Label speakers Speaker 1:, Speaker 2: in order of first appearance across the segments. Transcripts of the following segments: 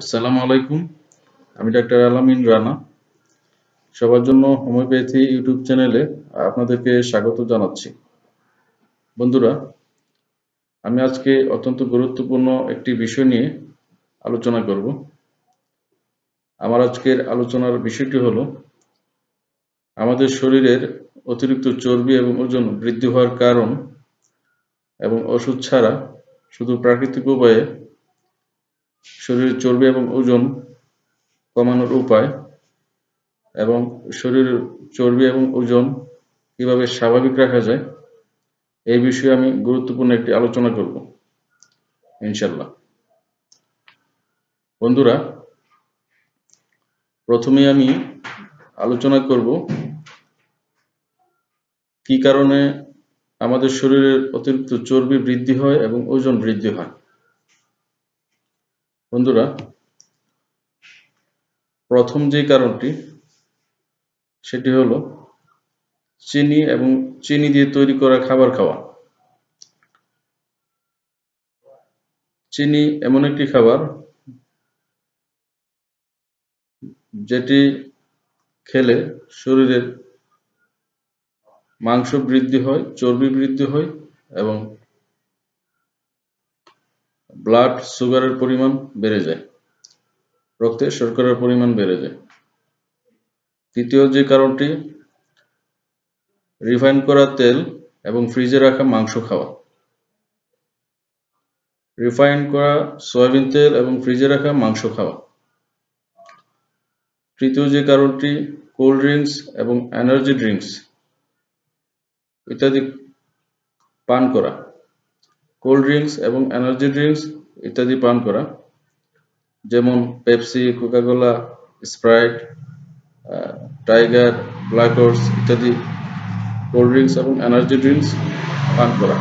Speaker 1: আসসালামু আলাইকুম আমি ডাক্তার আলামিন রানা সবার জন্য হোমিওপ্যাথি ইউটিউব চ্যানেলে আপনাদেরকে স্বাগত জানাচ্ছি বন্ধুরা আমি আজকে অত্যন্ত গুরুত্বপূর্ণ একটি বিষয় নিয়ে আলোচনা করব আমার আজকের আলোচনার বিষয়টি হলো আমাদের শরীরের অতিরিক্ত চর্বি এবং ওজন বৃদ্ধি হওয়ার কারণ এবং ওষুধ ছাড়া শুধু প্রাকৃতিক উপায়ে শরীরের চর্বি এবং ওজন কমানোর উপায় এবং শরীরের চর্বি এবং ওজন কিভাবে স্বাভাবিক রাখা যায় এই বিষয়ে আমি গুরুত্বপূর্ণ একটি আলোচনা করব ইনশাল্লাহ বন্ধুরা প্রথমে আমি আলোচনা করব কি কারণে আমাদের শরীরের অতিরিক্ত চর্বি বৃদ্ধি হয় এবং ওজন বৃদ্ধি হয় বন্ধুরা প্রথম যে কারণটি সেটি হলো চিনি এবং চিনি দিয়ে তৈরি করা খাবার খাওয়া চিনি এমন একটি খাবার যেটি খেলে শরীরের মাংস বৃদ্ধি হয় চর্বি বৃদ্ধি হয় এবং ব্লাড সুগারের পরিমাণ বেড়ে যায় রক্তে শর্করার পরিমাণ বেড়ে যায় তৃতীয় যে কারণটি রিফাইন করা তেল এবং ফ্রিজে রাখা মাংস খাওয়া রিফাইন করা সয়াবিন তেল এবং ফ্রিজে রাখা মাংস খাওয়া তৃতীয় যে কারণটি কোল্ড ড্রিঙ্কস এবং এনার্জি ড্রিঙ্কস ইত্যাদি পান করা কোল্ড ড্রিঙ্কস এবং এনার্জি ড্রিঙ্কস ইত্যাদি পান করা যেমন Pepsi Coca Cola Sprite Tiger horse ইত্যাদি কোল্ড ড্রিঙ্কস এবং এনার্জি ড্রিঙ্কস পান করা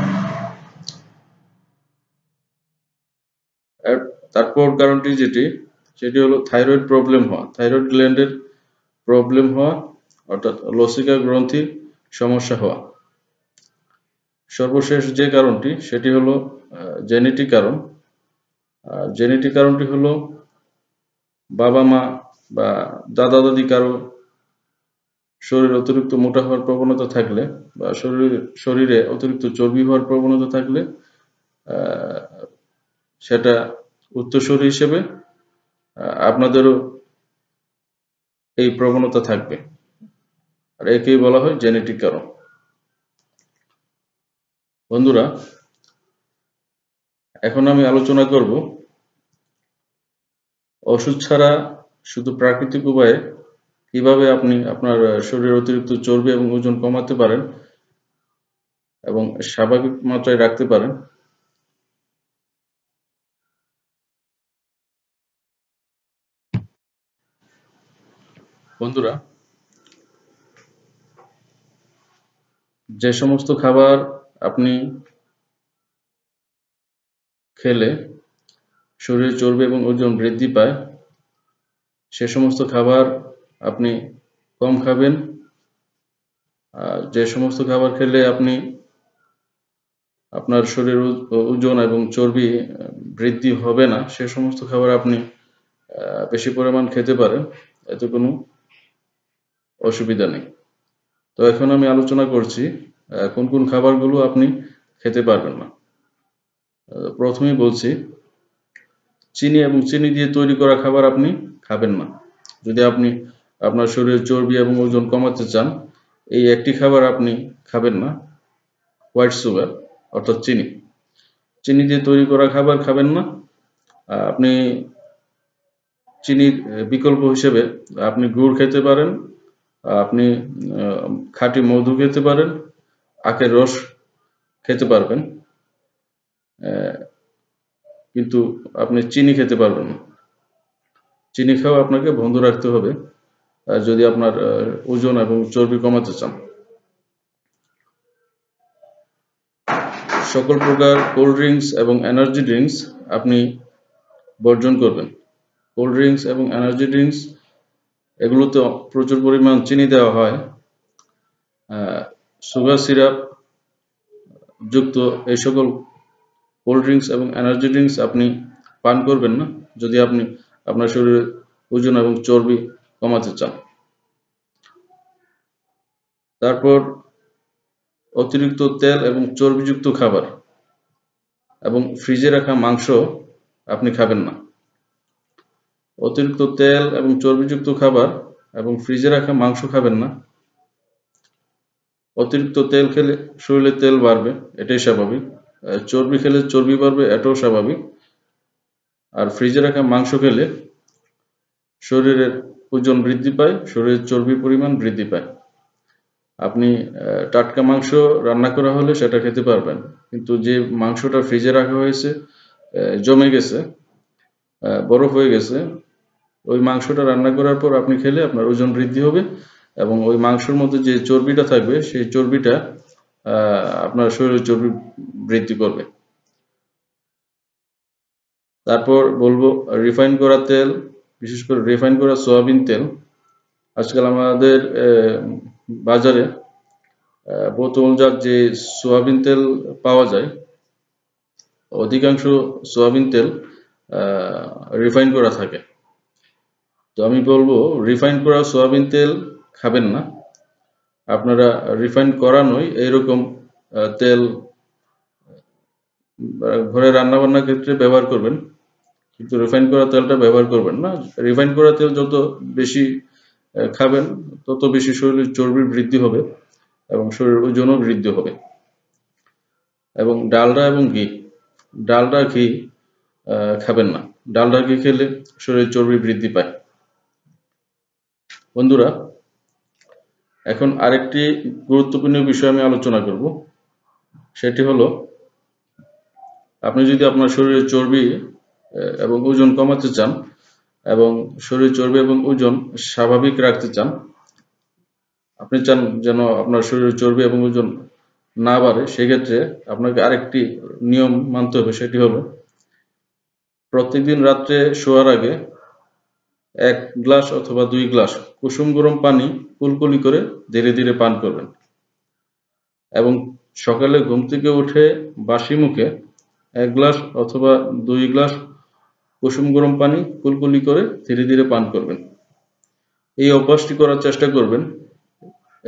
Speaker 1: তারপর কারণটি যেটি সেটি হলো থাইরয়েড প্রবলেম হওয়া থাইরয়েড গ্ল্যান্ডের প্রবলেম হওয়া অর্থাৎ লসিকা গ্রন্থির সমস্যা হওয়া সর্বশেষ যে কারণটি সেটি হলো জেনেটিক কারণ জেনেটিক কারণটি হলো বাবা মা বা দাদা দাদি কারো শরীর অতিরিক্ত মোটা হওয়ার প্রবণতা থাকলে বা শরীর শরীরে অতিরিক্ত চর্বি হওয়ার প্রবণতা থাকলে সেটা উত্তরসূরি হিসেবে আপনাদেরও এই প্রবণতা থাকবে আর একেই বলা হয় জেনেটিক কারণ বন্ধুরা এখন আমি আলোচনা করব ওষুধ ছাড়া শুধু প্রাকৃতিক উপায়ে কিভাবে আপনি আপনার শরীরের অতিরিক্ত চর্বি এবং ওজন কমাতে পারেন এবং স্বাভাবিক মাত্রায় রাখতে পারেন বন্ধুরা যে সমস্ত খাবার আপনি খেলে শরীরে চর্বি এবং ওজন বৃদ্ধি পায় সে সমস্ত খাবার আপনি কম খাবেন আর যে সমস্ত খাবার খেলে আপনি আপনার শরীর ওজন এবং চর্বি বৃদ্ধি হবে না সে সমস্ত খাবার আপনি বেশি পরিমাণ খেতে পারেন এতে কোনো অসুবিধা নেই তো এখন আমি আলোচনা করছি কোন কোন খাবারগুলো আপনি খেতে পারবেন না প্রথমেই বলছি চিনি এবং চিনি দিয়ে তৈরি করা খাবার আপনি খাবেন না যদি আপনি আপনার শরীরের চর্বি এবং ওজন কমাতে চান এই একটি খাবার আপনি খাবেন না হোয়াইট সুগার অর্থাৎ চিনি চিনি দিয়ে তৈরি করা খাবার খাবেন না আপনি চিনির বিকল্প হিসেবে আপনি গুড় খেতে পারেন আপনি খাঁটি মধু খেতে পারেন আখের রস খেতে পারবেন কিন্তু আপনি চিনি খেতে পারবেন না চিনি খাওয়া আপনাকে বন্ধ রাখতে হবে আর যদি আপনার ওজন এবং চর্বি কমাতে চান সকল প্রকার কোল্ড ড্রিঙ্কস এবং এনার্জি ড্রিঙ্কস আপনি বর্জন করবেন কোল্ড ড্রিঙ্কস এবং এনার্জি ড্রিঙ্কস এগুলোতে প্রচুর পরিমাণ চিনি দেওয়া হয় সুগার সিরাপ যুক্ত এই সকল কোল্ড ড্রিঙ্কস এবং এনার্জি ড্রিঙ্কস আপনি পান করবেন না যদি আপনি আপনার শরীরে ওজন এবং চর্বি কমাতে চান তারপর অতিরিক্ত তেল এবং চর্বিযুক্ত খাবার এবং ফ্রিজে রাখা মাংস আপনি খাবেন না অতিরিক্ত তেল এবং চর্বিযুক্ত খাবার এবং ফ্রিজে রাখা মাংস খাবেন না অতিরিক্ত তেল খেলে শরীরে তেল বাড়বে এটাই স্বাভাবিক চর্বি খেলে চর্বি বাড়বে এটাও স্বাভাবিক আর ফ্রিজে রাখা মাংস খেলে শরীরের ওজন বৃদ্ধি পায় শরীরের চর্বির পরিমাণ বৃদ্ধি পায় আপনি টাটকা মাংস রান্না করা হলে সেটা খেতে পারবেন কিন্তু যে মাংসটা ফ্রিজে রাখা হয়েছে জমে গেছে বরফ হয়ে গেছে ওই মাংসটা রান্না করার পর আপনি খেলে আপনার ওজন বৃদ্ধি হবে এবং ওই মাংসের মধ্যে যে চর্বিটা থাকবে সেই চর্বিটা আপনার শরীরের চর্বি বৃদ্ধি করবে তারপর বলবো রিফাইন করা তেল বিশেষ করে রিফাইন করা সয়াবিন তেল আজকাল আমাদের বাজারে বোতলজাত যে সয়াবিন তেল পাওয়া যায় অধিকাংশ সয়াবিন তেল রিফাইন করা থাকে তো আমি বলবো রিফাইন করা সয়াবিন তেল খাবেন না আপনারা রিফাইন করানোই নয় এইরকম তেল ঘরে রান্না বান্নার ক্ষেত্রে ব্যবহার করবেন কিন্তু রিফাইন করা তেলটা ব্যবহার করবেন না রিফাইন করা তেল যত বেশি খাবেন তত বেশি শরীরে চর্বি বৃদ্ধি হবে এবং শরীর ওজনও বৃদ্ধি হবে এবং ডালডা এবং ঘি ডালডা ঘি খাবেন না ডালডা ঘি খেলে শরীরের চর্বি বৃদ্ধি পায় বন্ধুরা এখন আরেকটি গুরুত্বপূর্ণ বিষয় আমি আলোচনা করব সেটি হলো আপনি যদি আপনার শরীরের চর্বি এবং ওজন কমাতে চান এবং শরীরের চর্বি এবং ওজন স্বাভাবিক রাখতে চান আপনি চান যেন আপনার শরীরের চর্বি এবং ওজন না বাড়ে সেক্ষেত্রে আপনাকে আরেকটি নিয়ম মানতে হবে সেটি হলো প্রত্যেকদিন রাত্রে শোয়ার আগে এক গ্লাস অথবা দুই গ্লাস কুসুম গরম পানি কুলকুলি করে ধীরে ধীরে পান করবেন এবং সকালে ঘুম থেকে উঠে বাসি মুখে এক গ্লাস অথবা দুই গ্লাস কুসুম গরম পানি কুলকুলি করে ধীরে ধীরে পান করবেন এই অভ্যাসটি করার চেষ্টা করবেন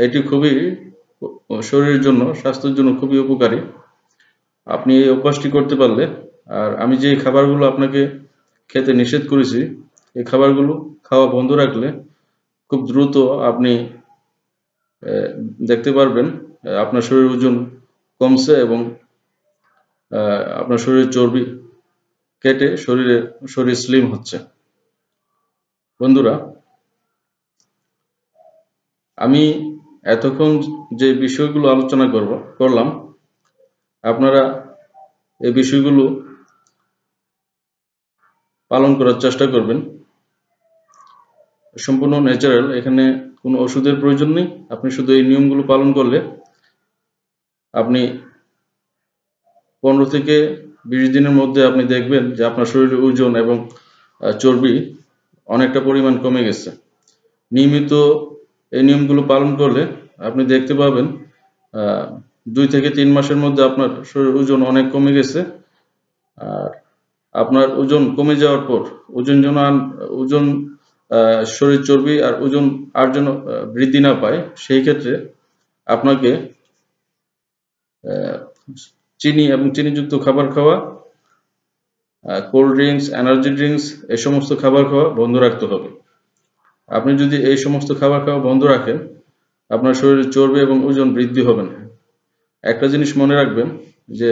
Speaker 1: এটি খুবই শরীরের জন্য স্বাস্থ্যের জন্য খুবই উপকারী আপনি এই অভ্যাসটি করতে পারলে আর আমি যে খাবারগুলো আপনাকে খেতে নিষেধ করেছি এই খাবারগুলো খাওয়া বন্ধ রাখলে খুব দ্রুত আপনি দেখতে পারবেন আপনার শরীরের ওজন কমছে এবং আপনার শরীরের চর্বি কেটে শরীরে শরীর স্লিম হচ্ছে বন্ধুরা আমি এতক্ষণ যে বিষয়গুলো আলোচনা করব করলাম আপনারা এই বিষয়গুলো পালন করার চেষ্টা করবেন সম্পূর্ণ ন্যাচারাল এখানে কোনো ওষুধের প্রয়োজন নেই আপনি শুধু এই নিয়মগুলো পালন করলে আপনি পনেরো থেকে বিশ দিনের মধ্যে আপনি দেখবেন যে আপনার শরীরে ওজন এবং চর্বি অনেকটা পরিমাণ কমে গেছে নিয়মিত এই নিয়মগুলো পালন করলে আপনি দেখতে পাবেন দুই থেকে তিন মাসের মধ্যে আপনার শরীর ওজন অনেক কমে গেছে আর আপনার ওজন কমে যাওয়ার পর ওজন যেন ওজন শরীর চর্বি আর ওজন আর যেন বৃদ্ধি না পায় সেই ক্ষেত্রে আপনাকে চিনি এবং চিনিযুক্ত খাবার খাওয়া কোল্ড ড্রিঙ্কস এনার্জি ড্রিঙ্কস এই সমস্ত খাবার খাওয়া বন্ধ রাখতে হবে আপনি যদি এই সমস্ত খাবার খাওয়া বন্ধ রাখেন আপনার শরীরে চর্বি এবং ওজন বৃদ্ধি হবে না একটা জিনিস মনে রাখবেন যে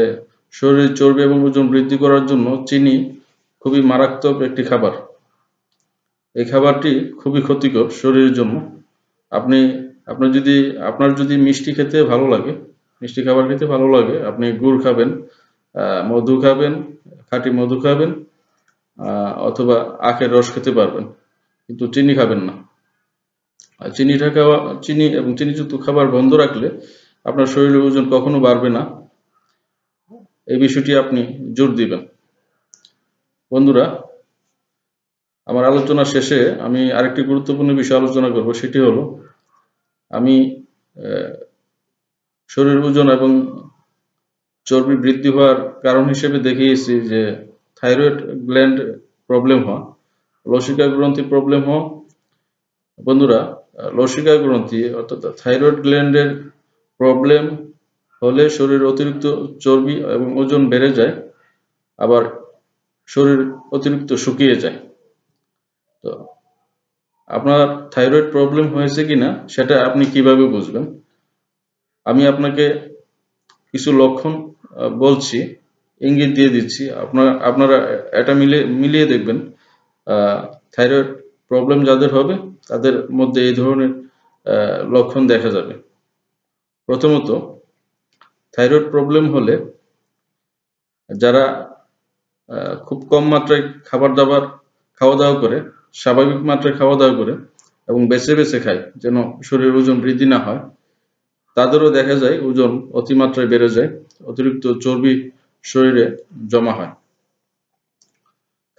Speaker 1: শরীরের চর্বি এবং ওজন বৃদ্ধি করার জন্য চিনি খুবই মারাত্মক একটি খাবার এই খাবারটি খুবই ক্ষতিকর শরীরের জন্য আপনি আপনার যদি আপনার যদি মিষ্টি খেতে ভালো লাগে মিষ্টি খাবার খেতে ভালো লাগে আপনি গুড় খাবেন মধু খাবেন খাঁটি মধু খাবেন অথবা আখের রস খেতে পারবেন কিন্তু চিনি খাবেন না চিনিটা খাওয়া চিনি এবং চিনিযুক্ত খাবার বন্ধ রাখলে আপনার শরীরের ওজন কখনো বাড়বে না এই বিষয়টি আপনি জোর দিবেন বন্ধুরা আমার আলোচনা শেষে আমি আরেকটি গুরুত্বপূর্ণ বিষয় আলোচনা করব সেটি হলো আমি শরীর ওজন এবং চর্বি বৃদ্ধি হওয়ার কারণ হিসেবে দেখিয়েছি যে থাইরয়েড গ্ল্যান্ড প্রবলেম হওয়া লসিকা গ্রন্থি প্রবলেম হওয়া বন্ধুরা লসিকা গ্রন্থি অর্থাৎ থাইরয়েড গ্ল্যান্ডের প্রবলেম হলে শরীর অতিরিক্ত চর্বি এবং ওজন বেড়ে যায় আবার শরীর অতিরিক্ত শুকিয়ে যায় তো আপনার থাইরয়েড প্রবলেম হয়েছে কি না সেটা আপনি কিভাবে বুঝবেন আমি আপনাকে কিছু লক্ষণ বলছি ইঙ্গিত দিয়ে দিচ্ছি আপনার আপনারা এটা মিলে মিলিয়ে দেখবেন থাইরয়েড প্রবলেম যাদের হবে তাদের মধ্যে এই ধরনের লক্ষণ দেখা যাবে প্রথমত থাইরয়েড প্রবলেম হলে যারা খুব কম মাত্রায় খাবার দাবার খাওয়া দাওয়া করে স্বাভাবিক মাত্রায় খাওয়া দাওয়া করে এবং বেছে বেছে খায় যেন শরীরের ওজন বৃদ্ধি না হয় তাদেরও দেখা যায় ওজন অতিমাত্রায় বেড়ে যায় অতিরিক্ত চর্বি শরীরে জমা হয়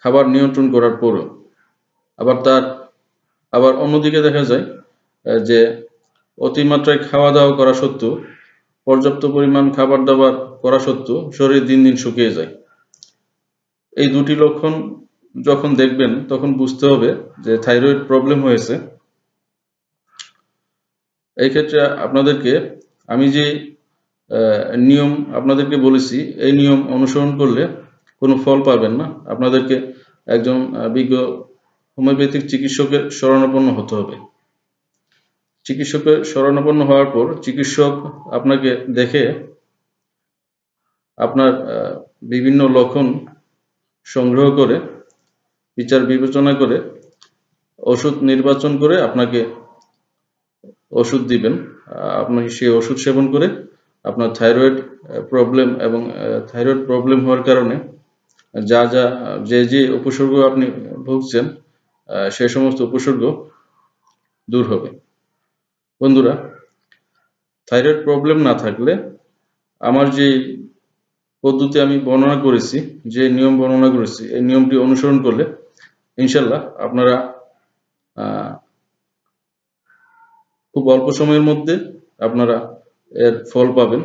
Speaker 1: খাবার নিয়ন্ত্রণ করার পরও আবার তার আবার অন্যদিকে দেখা যায় যে অতিমাত্রায় খাওয়া দাওয়া করা সত্ত্বেও পর্যাপ্ত পরিমাণ খাবার দাবার করা সত্ত্বেও শরীর দিন দিন শুকিয়ে যায় এই দুটি লক্ষণ যখন দেখবেন তখন বুঝতে হবে যে থাইরয়েড প্রবলেম হয়েছে এই ক্ষেত্রে আপনাদেরকে আমি যে নিয়ম আপনাদেরকে বলেছি এই নিয়ম অনুসরণ করলে কোনো ফল পাবেন না আপনাদেরকে একজন বিজ্ঞ হোমিওপ্যাথিক চিকিৎসকের স্মরণাপন্ন হতে হবে চিকিৎসকের স্মরণাপন্ন হওয়ার পর চিকিৎসক আপনাকে দেখে আপনার বিভিন্ন লক্ষণ সংগ্রহ করে বিচার বিবেচনা করে ওষুধ নির্বাচন করে আপনাকে ওষুধ দিবেন আপনাকে সেই ওষুধ সেবন করে আপনার থাইরয়েড প্রবলেম এবং থাইরয়েড প্রবলেম হওয়ার কারণে যা যা যে যে উপসর্গ আপনি ভুগছেন সে সমস্ত উপসর্গ দূর হবে বন্ধুরা থাইরয়েড প্রবলেম না থাকলে আমার যে পদ্ধতি আমি বর্ণনা করেছি যে নিয়ম বর্ণনা করেছি এই নিয়মটি অনুসরণ করলে ইনশাল্লাহ আপনারা খুব অল্প সময়ের মধ্যে আপনারা এর ফল পাবেন